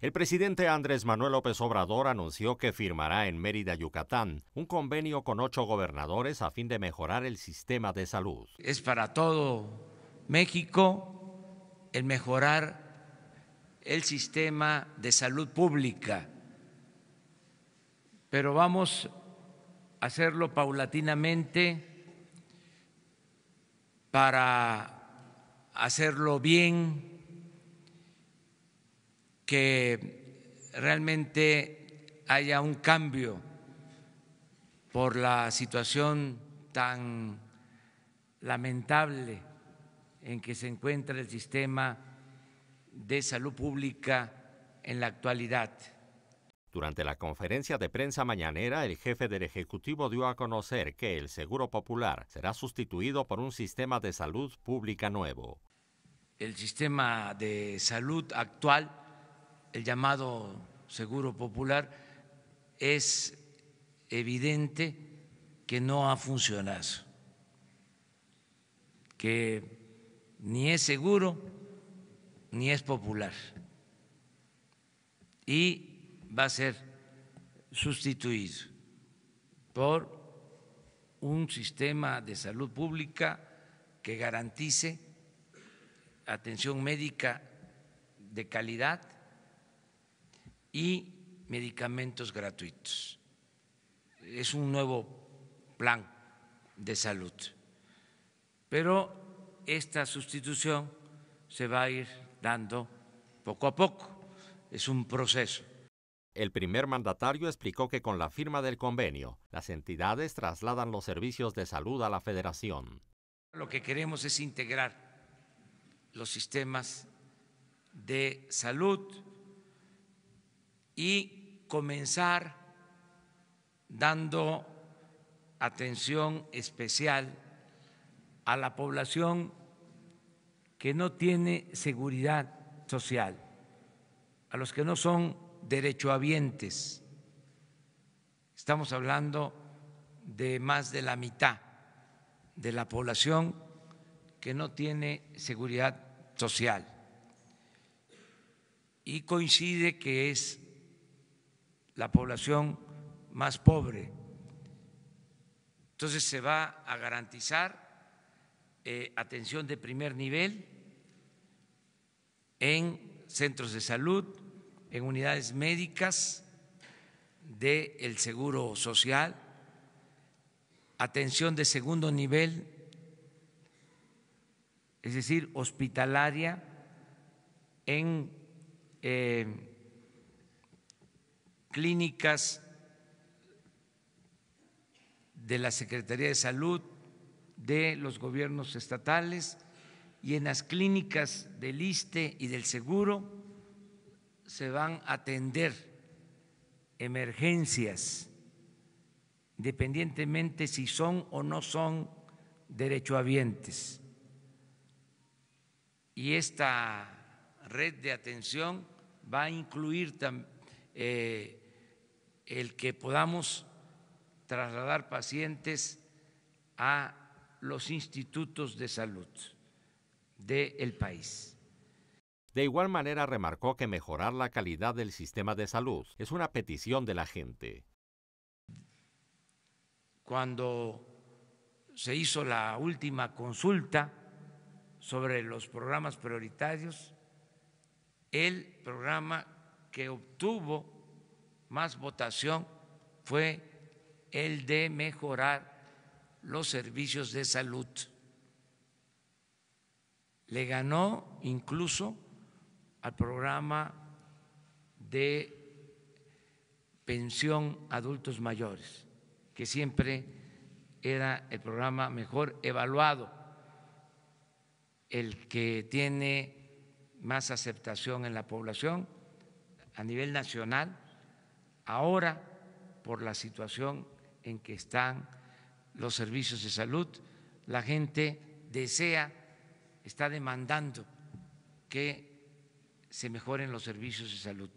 El presidente Andrés Manuel López Obrador anunció que firmará en Mérida, Yucatán, un convenio con ocho gobernadores a fin de mejorar el sistema de salud. Es para todo México el mejorar el sistema de salud pública, pero vamos a hacerlo paulatinamente para hacerlo bien que realmente haya un cambio por la situación tan lamentable en que se encuentra el sistema de salud pública en la actualidad. Durante la conferencia de prensa mañanera, el jefe del Ejecutivo dio a conocer que el Seguro Popular será sustituido por un sistema de salud pública nuevo. El sistema de salud actual el llamado seguro popular, es evidente que no ha funcionado, que ni es seguro ni es popular y va a ser sustituido por un sistema de salud pública que garantice atención médica de calidad y medicamentos gratuitos. Es un nuevo plan de salud. Pero esta sustitución se va a ir dando poco a poco. Es un proceso. El primer mandatario explicó que con la firma del convenio, las entidades trasladan los servicios de salud a la federación. Lo que queremos es integrar los sistemas de salud, y comenzar dando atención especial a la población que no tiene seguridad social, a los que no son derechohabientes. Estamos hablando de más de la mitad de la población que no tiene seguridad social. Y coincide que es la población más pobre. Entonces se va a garantizar eh, atención de primer nivel en centros de salud, en unidades médicas del Seguro Social, atención de segundo nivel, es decir, hospitalaria en eh, clínicas de la Secretaría de Salud, de los gobiernos estatales y en las clínicas del ISTE y del Seguro se van a atender emergencias, independientemente si son o no son derechohabientes. Y esta red de atención va a incluir eh, el que podamos trasladar pacientes a los institutos de salud del país. De igual manera remarcó que mejorar la calidad del sistema de salud es una petición de la gente. Cuando se hizo la última consulta sobre los programas prioritarios, el programa que obtuvo más votación fue el de mejorar los servicios de salud. Le ganó incluso al programa de pensión adultos mayores, que siempre era el programa mejor evaluado, el que tiene más aceptación en la población a nivel nacional ahora por la situación en que están los servicios de salud. La gente desea, está demandando que se mejoren los servicios de salud.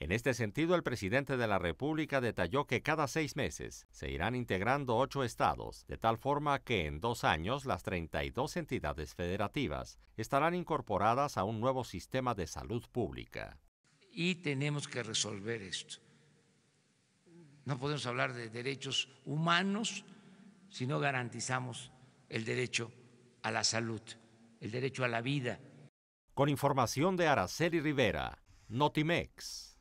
En este sentido, el presidente de la República detalló que cada seis meses se irán integrando ocho estados, de tal forma que en dos años las 32 entidades federativas estarán incorporadas a un nuevo sistema de salud pública. Y tenemos que resolver esto. No podemos hablar de derechos humanos si no garantizamos el derecho a la salud, el derecho a la vida. Con información de Araceli Rivera, Notimex.